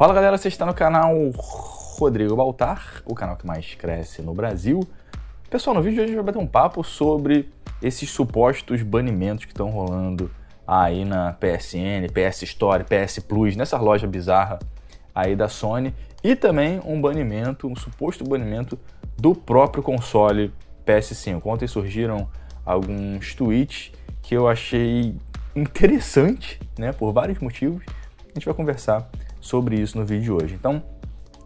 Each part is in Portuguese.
Fala galera, você está no canal Rodrigo Baltar, o canal que mais cresce no Brasil. Pessoal, no vídeo de hoje a gente vai bater um papo sobre esses supostos banimentos que estão rolando aí na PSN, PS Store, PS Plus, nessa loja bizarra aí da Sony e também um banimento, um suposto banimento do próprio console PS5. Ontem surgiram alguns tweets que eu achei interessante, né, por vários motivos. A gente vai conversar sobre isso no vídeo de hoje. Então,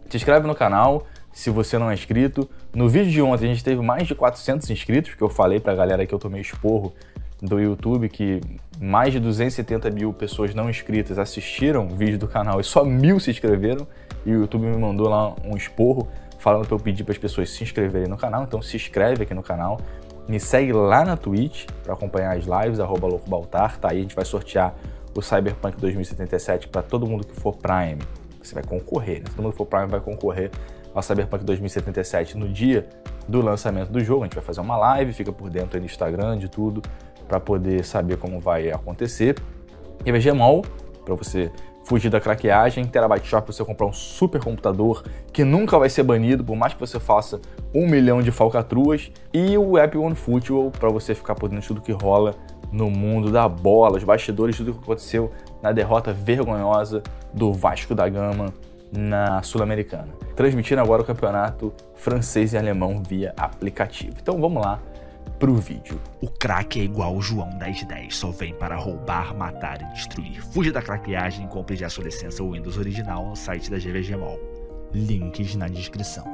se inscreve no canal se você não é inscrito. No vídeo de ontem a gente teve mais de 400 inscritos, que eu falei pra galera que eu tomei esporro do YouTube que mais de 270 mil pessoas não inscritas assistiram o vídeo do canal e só mil se inscreveram. E o YouTube me mandou lá um esporro falando para eu pedir para as pessoas se inscreverem no canal. Então se inscreve aqui no canal. Me segue lá na Twitch para acompanhar as lives, arroba Louco Baltar, tá aí a gente vai sortear o Cyberpunk 2077 para todo mundo que for Prime. Você vai concorrer, né? Se todo mundo que for Prime vai concorrer ao Cyberpunk 2077 no dia do lançamento do jogo. A gente vai fazer uma live, fica por dentro aí no Instagram de tudo, para poder saber como vai acontecer. E vai Gemol, para você fugir da craqueagem, Terabyte Shop para você comprar um super computador que nunca vai ser banido, por mais que você faça um milhão de falcatruas, e o App One Football para você ficar por dentro de tudo que rola no mundo da bola, os bastidores, tudo o que aconteceu na derrota vergonhosa do Vasco da Gama na Sul-Americana. Transmitindo agora o campeonato francês e alemão via aplicativo. Então vamos lá pro vídeo. O craque é igual o João 10/10. só vem para roubar, matar e destruir. Fuja da craqueagem e compre já sua licença Windows original no site da GVG Links na descrição.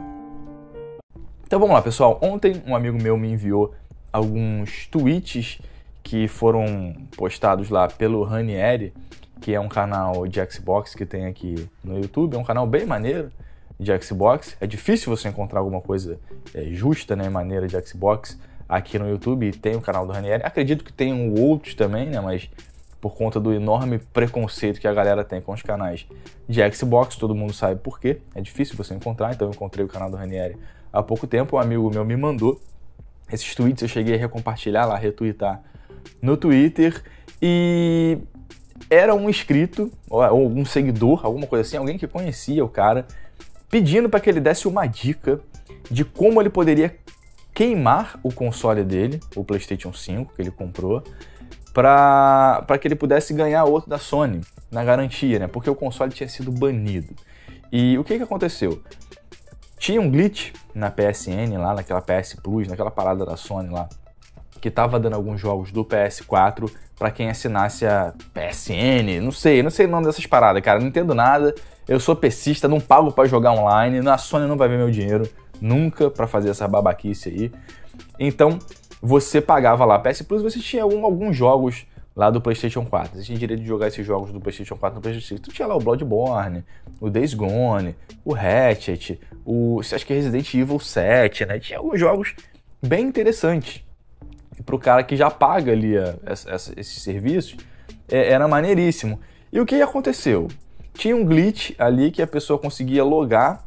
Então vamos lá, pessoal. Ontem um amigo meu me enviou alguns tweets que foram postados lá pelo Ranieri, que é um canal de Xbox que tem aqui no YouTube, é um canal bem maneiro de Xbox. É difícil você encontrar alguma coisa é, justa, né, maneira de Xbox aqui no YouTube. Tem o canal do Ranieri. Acredito que tenham um outros também, né, mas por conta do enorme preconceito que a galera tem com os canais de Xbox, todo mundo sabe por quê. É difícil você encontrar, então eu encontrei o canal do Ranieri há pouco tempo. Um amigo meu me mandou esses tweets, eu cheguei a recompartilhar lá, retweetar no Twitter e era um inscrito, é, ou algum seguidor, alguma coisa assim, alguém que conhecia o cara, pedindo para que ele desse uma dica de como ele poderia queimar o console dele, o PlayStation 5 que ele comprou, para que ele pudesse ganhar outro da Sony na garantia, né? Porque o console tinha sido banido. E o que, que aconteceu? Tinha um glitch na PSN lá, naquela PS Plus, naquela parada da Sony lá, que estava dando alguns jogos do PS4 para quem assinasse a PSN, não sei, não sei o nome dessas paradas, cara, não entendo nada. Eu sou pescista, não pago para jogar online, na Sony não vai ver meu dinheiro nunca para fazer essa babaquice aí. Então, você pagava lá PS Plus, você tinha algum, alguns jogos lá do PlayStation 4. Você tinha direito de jogar esses jogos do PlayStation 4 no PlayStation 5. Tu tinha lá o Bloodborne, o Days Gone, o Ratchet, o acho que é Resident Evil 7, né? Tinha alguns jogos bem interessantes e para o cara que já paga ali é, esses serviços, é, era maneiríssimo. E o que aconteceu? Tinha um glitch ali que a pessoa conseguia logar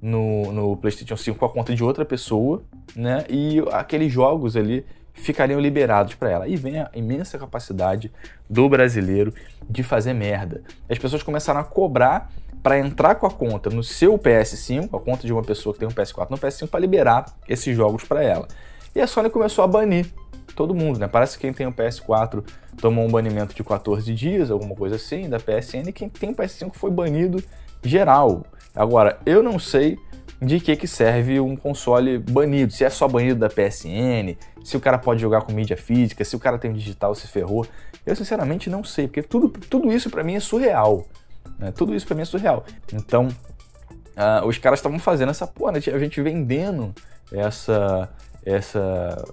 no, no PlayStation 5 com a conta de outra pessoa, né? E aqueles jogos ali ficariam liberados para ela. E vem a imensa capacidade do brasileiro de fazer merda. As pessoas começaram a cobrar para entrar com a conta no seu PS5, a conta de uma pessoa que tem um PS4 no PS5, para liberar esses jogos para ela. E a Sony começou a banir todo mundo, né? Parece que quem tem o PS4 tomou um banimento de 14 dias, alguma coisa assim, da PSN, e quem tem o PS5 foi banido geral. Agora, eu não sei de que, que serve um console banido, se é só banido da PSN, se o cara pode jogar com mídia física, se o cara tem um digital, se ferrou. Eu sinceramente não sei, porque tudo, tudo isso para mim é surreal. Né? Tudo isso para mim é surreal. Então, uh, os caras estavam fazendo essa porra, né? a gente vendendo essa essa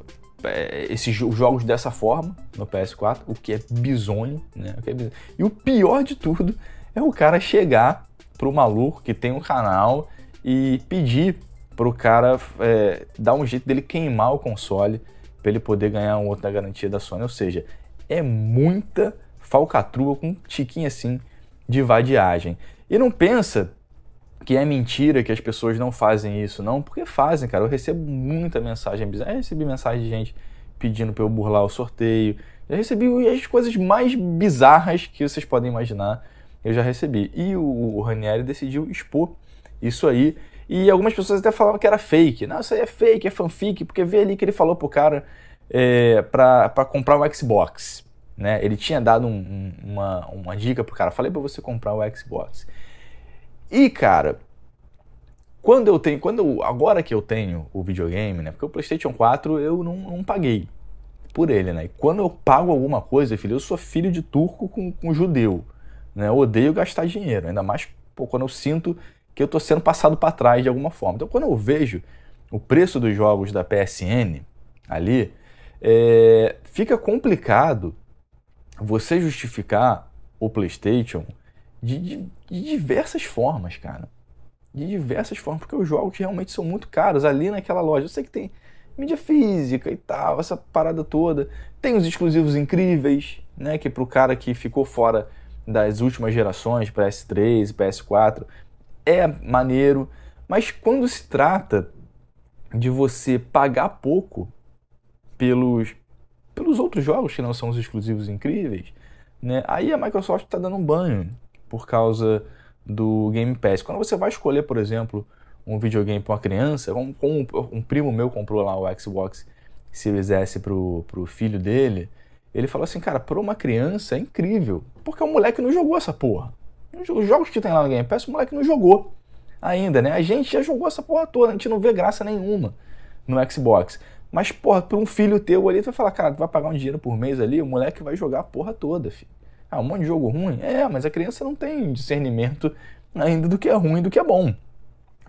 é, esses jogos dessa forma no PS4, o que é bizonho, né? O que é bizonho. E o pior de tudo é o cara chegar pro maluco que tem um canal e pedir pro cara é, dar um jeito dele queimar o console para ele poder ganhar um outro da garantia da Sony. Ou seja, é muita falcatrua com um tiquinho assim de vadiagem. E não pensa que é mentira que as pessoas não fazem isso. Não, porque fazem, cara. Eu recebo muita mensagem bizarra. Eu recebi mensagem de gente pedindo para eu burlar o sorteio. Já recebi as coisas mais bizarras que vocês podem imaginar. Eu já recebi. E o, o Ranieri decidiu expor isso aí. E algumas pessoas até falavam que era fake. Não, isso aí é fake, é fanfic, porque vê ali que ele falou pro cara é, para comprar o um Xbox. Né? Ele tinha dado um, uma, uma dica pro cara, falei para você comprar o um Xbox. E, cara, quando eu tenho, quando eu, agora que eu tenho o videogame, né? Porque o PlayStation 4 eu não, não paguei por ele, né? E quando eu pago alguma coisa, filho, eu sou filho de turco com, com judeu, né? Eu odeio gastar dinheiro, ainda mais pô, quando eu sinto que eu tô sendo passado para trás de alguma forma. Então, quando eu vejo o preço dos jogos da PSN ali, é, fica complicado você justificar o PlayStation de, de, de diversas formas, cara. De diversas formas, porque os jogos realmente são muito caros ali naquela loja. Eu sei que tem mídia física e tal, essa parada toda. Tem os exclusivos incríveis, né? Que pro cara que ficou fora das últimas gerações, PS3, PS4, é maneiro. Mas quando se trata de você pagar pouco pelos, pelos outros jogos que não são os exclusivos incríveis, né? Aí a Microsoft está dando um banho por causa do Game Pass. Quando você vai escolher, por exemplo, um videogame para uma criança, um, um, um, primo meu comprou lá o Xbox Series S pro, o filho dele, ele falou assim, cara, para uma criança é incrível, porque o moleque não jogou essa porra. Os jogos que tem lá no Game Pass, o moleque não jogou ainda, né? A gente já jogou essa porra toda, a gente não vê graça nenhuma no Xbox. Mas, porra, para um filho teu ali, tu vai falar, cara, tu vai pagar um dinheiro por mês ali, o moleque vai jogar a porra toda, filho. Ah, um monte de jogo ruim? É, mas a criança não tem discernimento ainda do que é ruim e do que é bom.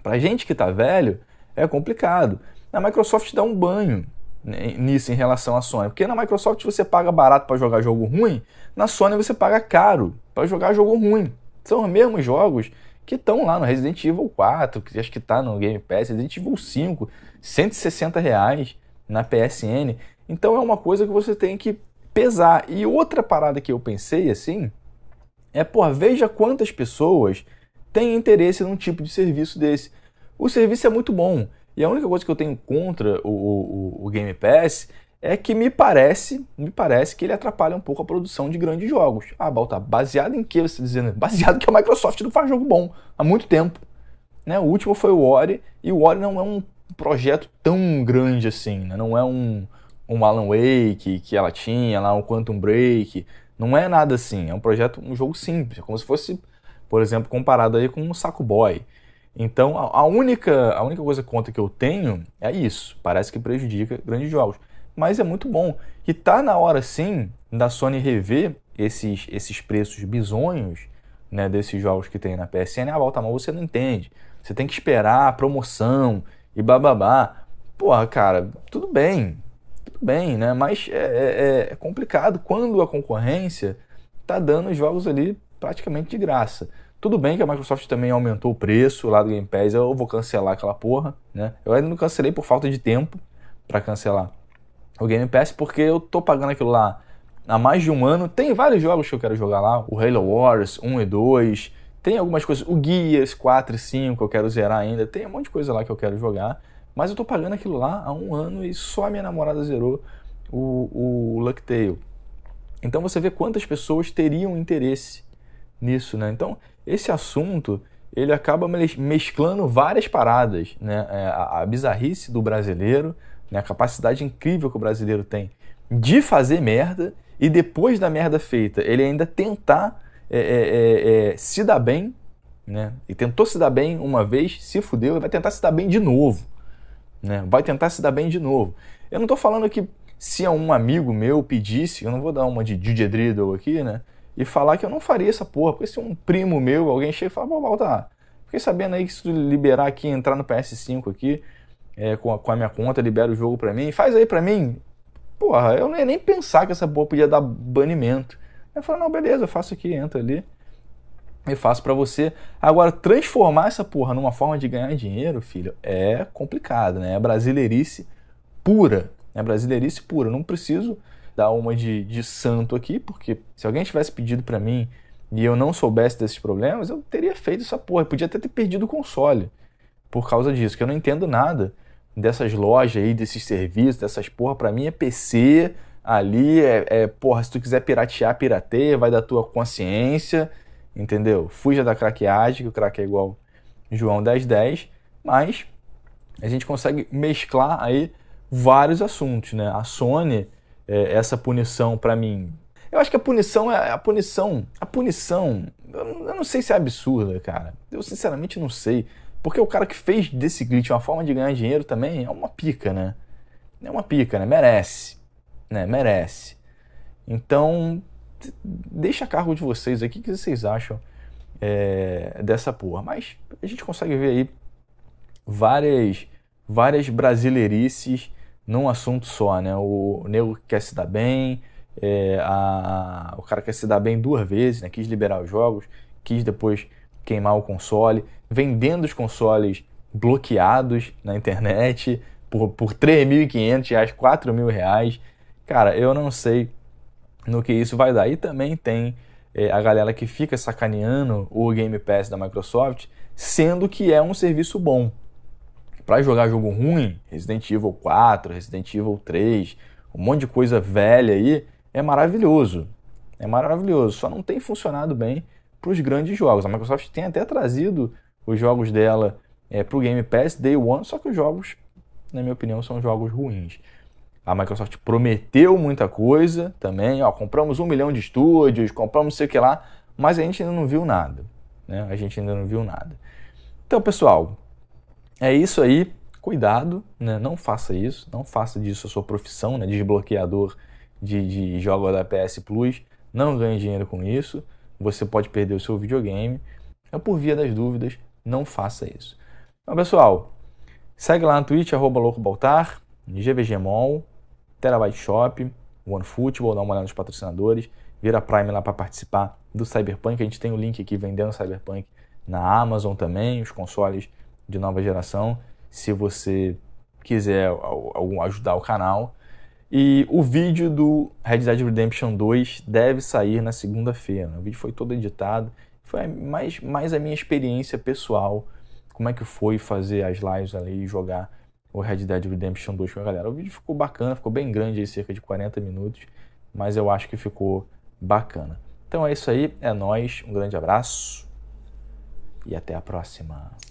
Pra gente que tá velho, é complicado. A Microsoft dá um banho né, nisso em relação à Sony. Porque na Microsoft você paga barato para jogar jogo ruim, na Sony você paga caro para jogar jogo ruim. São os mesmos jogos que estão lá no Resident Evil 4, que acho que está no Game Pass, Resident Evil 5, 160 reais na PSN. Então é uma coisa que você tem que pesar. E outra parada que eu pensei assim é, por veja quantas pessoas têm interesse num tipo de serviço desse. O serviço é muito bom. E a única coisa que eu tenho contra o, o, o Game Pass é que me parece, me parece que ele atrapalha um pouco a produção de grandes jogos. Ah, Balta, baseado em que você está dizendo? Baseado que a Microsoft não faz jogo bom há muito tempo. Né? O último foi o Ori, e o Ori não é um projeto tão grande assim, né? não é um, um Alan Wake que ela tinha lá, um Quantum Break. Não é nada assim, é um projeto, um jogo simples, é como se fosse, por exemplo, comparado aí com um Saco Boy. Então, a, única, a única coisa contra que eu tenho é isso. Parece que prejudica grandes jogos. Mas é muito bom. E tá na hora, sim, da Sony rever esses, esses preços bizonhos né, desses jogos que tem na PSN. Ah, Baltamar, você não entende. Você tem que esperar a promoção e bababá. Porra, cara, tudo bem bem, né? Mas é, é, é, é complicado quando a concorrência está dando os jogos ali praticamente de graça. Tudo bem que a Microsoft também aumentou o preço lá do Game Pass, eu vou cancelar aquela porra, né? Eu ainda não cancelei por falta de tempo para cancelar o Game Pass, porque eu tô pagando aquilo lá há mais de um ano. Tem vários jogos que eu quero jogar lá, o Halo Wars 1 e 2, tem algumas coisas, o Gears 4 e 5 eu quero zerar ainda, tem um monte de coisa lá que eu quero jogar. Mas eu tô pagando aquilo lá há um ano e só a minha namorada zerou o, o Lucktail. Então você vê quantas pessoas teriam interesse nisso, né? Então esse assunto ele acaba mesclando várias paradas, né? É, a, a bizarrice do brasileiro, né? a capacidade incrível que o brasileiro tem de fazer merda e depois da merda feita ele ainda tentar é, é, é, é se dar bem, né? E tentou se dar bem uma vez, se fudeu e vai tentar se dar bem de novo né? Vai tentar se dar bem de novo. Eu não estou falando que se um amigo meu pedisse, eu não vou dar uma de DJ Driddle aqui, né? E falar que eu não faria essa porra, porque se um primo meu, alguém chega e fala, pô, Baltar, fiquei sabendo aí que se tu liberar aqui, entrar no PS5 aqui, é, com, a, com, a, minha conta, libera o jogo pra mim, faz aí pra mim. Porra, eu nem, nem pensar que essa porra podia dar banimento. Eu falo, não, beleza, eu faço aqui, entra ali eu é faço para você. Agora, transformar essa porra numa forma de ganhar dinheiro, filho, é complicado, né? É brasileirice pura. É brasileirice pura. Eu não preciso dar uma de, de santo aqui, porque se alguém tivesse pedido para mim e eu não soubesse desses problemas, eu teria feito essa porra. Eu podia até ter perdido o console por causa disso, que eu não entendo nada dessas lojas aí, desses serviços, dessas porra. Pra mim é PC ali, é, é porra, se tu quiser piratear, pirateia, vai da tua consciência entendeu? Fuja da craqueagem, que o craque é igual João 1010, mas a gente consegue mesclar aí vários assuntos, né? A Sony, é, essa punição para mim, eu acho que a punição é a punição, a punição, eu não sei se é absurda, cara. Eu sinceramente não sei, porque o cara que fez desse glitch uma forma de ganhar dinheiro também é uma pica, né? É uma pica, né? Merece, né? Merece. Então, deixa a cargo de vocês aqui o que vocês acham é, dessa porra. Mas a gente consegue ver aí várias, várias brasileirices num assunto só, né? O nego quer se dar bem, é, a, o cara quer se dar bem duas vezes, né? Quis liberar os jogos, quis depois queimar o console, vendendo os consoles bloqueados na internet por, por 3.500 reais, 4 mil reais. Cara, eu não sei no que isso vai dar. E também tem é, a galera que fica sacaneando o Game Pass da Microsoft, sendo que é um serviço bom. Para jogar jogo ruim, Resident Evil 4, Resident Evil 3, um monte de coisa velha aí, é maravilhoso. É maravilhoso, só não tem funcionado bem para os grandes jogos. A Microsoft tem até trazido os jogos dela é, para o Game Pass Day One, só que os jogos, na minha opinião, são jogos ruins. A Microsoft prometeu muita coisa também, ó, compramos um milhão de estúdios, compramos sei o que lá, mas a gente ainda não viu nada. Né? A gente ainda não viu nada. Então, pessoal, é isso aí. Cuidado, né? não faça isso, não faça disso a sua profissão, né? desbloqueador de, de jogos da PS Plus. Não ganhe dinheiro com isso, você pode perder o seu videogame. É por via das dúvidas, não faça isso. Então, pessoal, segue lá no Twitch, arroba loucobaltar, GVGmol, Terabyte Shop, OneFootball, dá uma olhada nos patrocinadores, vira Prime lá para participar do Cyberpunk. A gente tem o link aqui vendendo Cyberpunk na Amazon também, os consoles de nova geração, se você quiser ajudar o canal. E o vídeo do Red Dead Redemption 2 deve sair na segunda-feira. O vídeo foi todo editado. Foi mais, mais a minha experiência pessoal, como é que foi fazer as lives ali e jogar o Red Dead Redemption 2 com a galera. O vídeo ficou bacana, ficou bem grande aí, cerca de 40 minutos, mas eu acho que ficou bacana. Então é isso aí, é nós, um grande abraço e até a próxima.